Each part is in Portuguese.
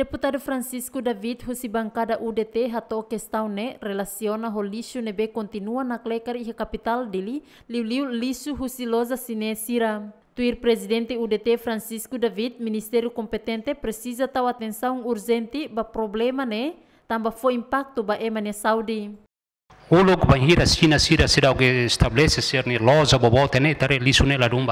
Deputado Francisco David husi bancada UDT hatou questão ne relaciona o lixo nebe continua na clecar e capital dele liu lixo husi loza sine sira. Tuir presidente UDT Francisco David, ministério competente precisa tal atenção urgente ba problema ne também foi impacto ba emane Saudi. O logo banhira China sira sira o que estabelece ser ne loza bobote ne tare lixo ne larum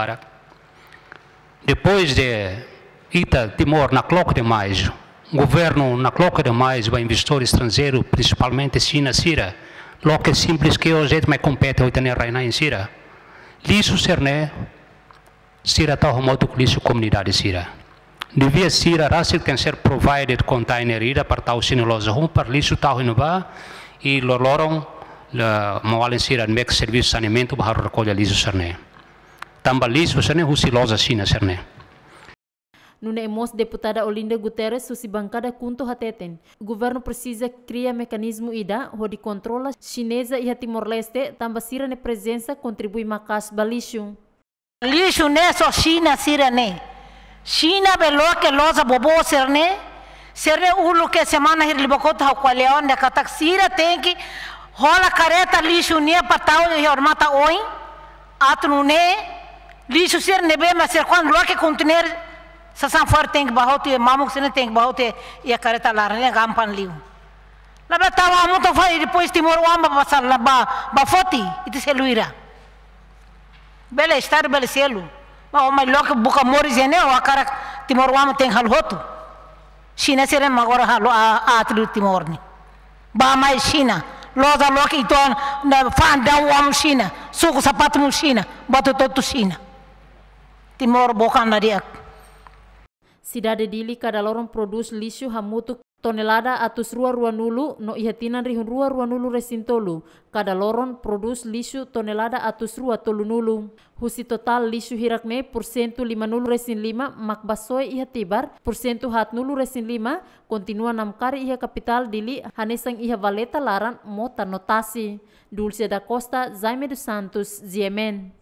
Depois de Ita Timor na clock de maio o governo não coloca demais para investidor estrangeiro, principalmente China, Síria. Logo é simples que o jeito é mais compete o na Rainha em Síria. Lixo Serne, Síria está arrumado com lixo comunidade Síria. Devia Síria, Rassil tem ser provided container ida para tal sinolosa rum, para lixo tal renovar e loloram mawal em Síria, make serviço saneamento para recolher Lisu Serne. Também lixo Serne, rusilosa China Serne. Nuna emos deputada Olinda Guterres susi bancada kunto hateten. O governo precisa criar mecanismo ida onde controla chinesa e a Timor-Leste também sira ne presença contribui macas balixo. Lixo ne só China sira ne. China belo que losa bobo sira ne. Sira ulo que semana hirlibokota hakualeon de kataksira tem que rola careta lixo ne patao e ormata oin atnune lixo ser nebe mas ser quando loque contener sasanfor teng bahote mamuk sene teng bahote a carreta larne gampan liu la batava muto fai depois timor wamba pasar la ba ba foti iti seluira bela estar bela selu ma o mai loka buka mori zene o akara timor wamba teng hal hotu china sere magora halo a atlu timorni ba mai china loza loka iton na fan down wam china suku sapato mu china bato totu china timor bokan na Sidade dili kada lorong produs lisu hamutuk tonelada atus rua rua nulu no ihatinan rihun rua rua nulu resintolu kada lorong produs lisu tonelada atus rua tolu nulu husi total lisu hirakne persentu lima nulu resin lima mak basoe ihatibar persentu hat nulu resin lima kontinua namkari kari iha kapital dili hanesang iha valeta laran mota notasi Dulce da Costa Jaime dos Santos Ziemen